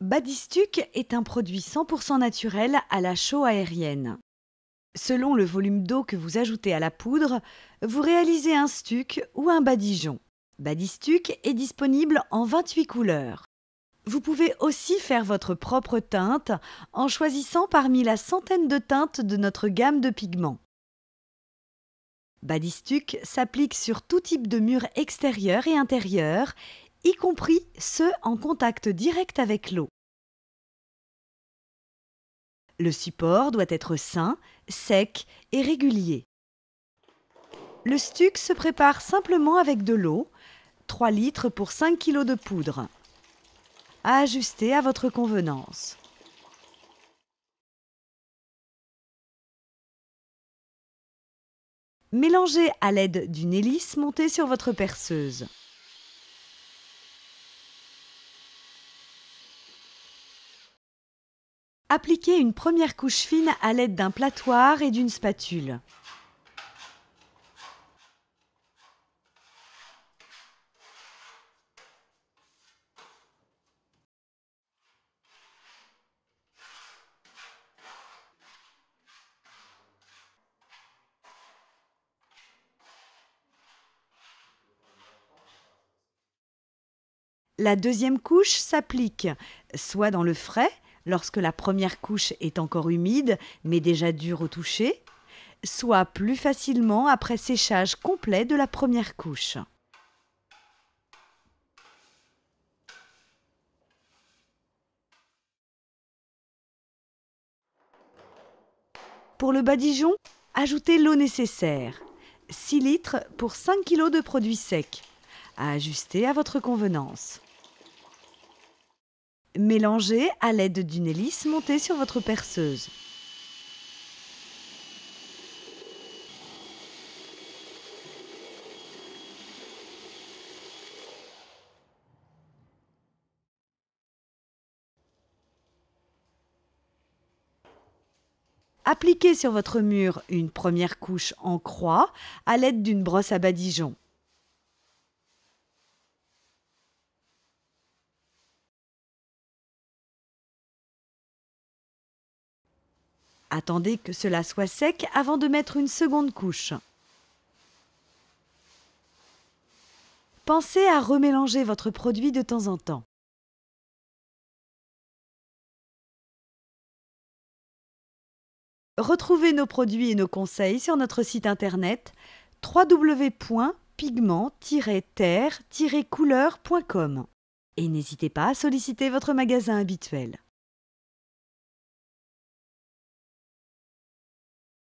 Badistuc est un produit 100% naturel à la chaux aérienne. Selon le volume d'eau que vous ajoutez à la poudre, vous réalisez un stuc ou un badigeon. Badistuc est disponible en 28 couleurs. Vous pouvez aussi faire votre propre teinte en choisissant parmi la centaine de teintes de notre gamme de pigments. Badistuc s'applique sur tout type de murs extérieurs et intérieurs y compris ceux en contact direct avec l'eau. Le support doit être sain, sec et régulier. Le stuc se prépare simplement avec de l'eau, 3 litres pour 5 kg de poudre, à ajuster à votre convenance. Mélangez à l'aide d'une hélice montée sur votre perceuse. Appliquez une première couche fine à l'aide d'un platoir et d'une spatule. La deuxième couche s'applique soit dans le frais, lorsque la première couche est encore humide mais déjà dure au toucher, soit plus facilement après séchage complet de la première couche. Pour le badigeon, ajoutez l'eau nécessaire, 6 litres pour 5 kg de produits secs, à ajuster à votre convenance. Mélangez à l'aide d'une hélice montée sur votre perceuse. Appliquez sur votre mur une première couche en croix à l'aide d'une brosse à badigeon. Attendez que cela soit sec avant de mettre une seconde couche. Pensez à remélanger votre produit de temps en temps. Retrouvez nos produits et nos conseils sur notre site internet www.pigment-terre-couleur.com et n'hésitez pas à solliciter votre magasin habituel.